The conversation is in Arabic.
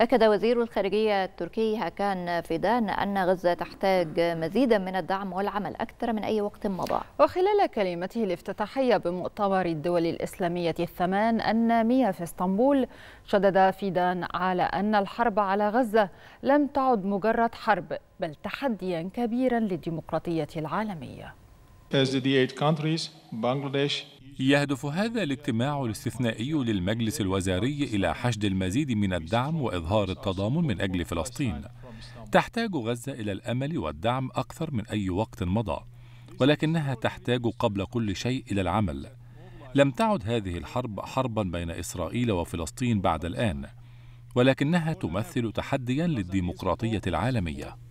أكد وزير الخارجية التركي هكان فيدان أن غزة تحتاج مزيدا من الدعم والعمل أكثر من أي وقت مضى وخلال كلمته الافتتاحية بمؤتمر الدول الإسلامية الثمان النامية في اسطنبول شدد فيدان على أن الحرب على غزة لم تعد مجرد حرب بل تحديا كبيرا للديمقراطية العالمية As the D8 countries, Bangladesh, يهدف هذا الاجتماع الاستثنائي للمجلس الوزاري إلى حشد المزيد من الدعم وإظهار التضامن من أجل فلسطين تحتاج غزة إلى الأمل والدعم أكثر من أي وقت مضى ولكنها تحتاج قبل كل شيء إلى العمل لم تعد هذه الحرب حربا بين إسرائيل وفلسطين بعد الآن ولكنها تمثل تحديا للديمقراطية العالمية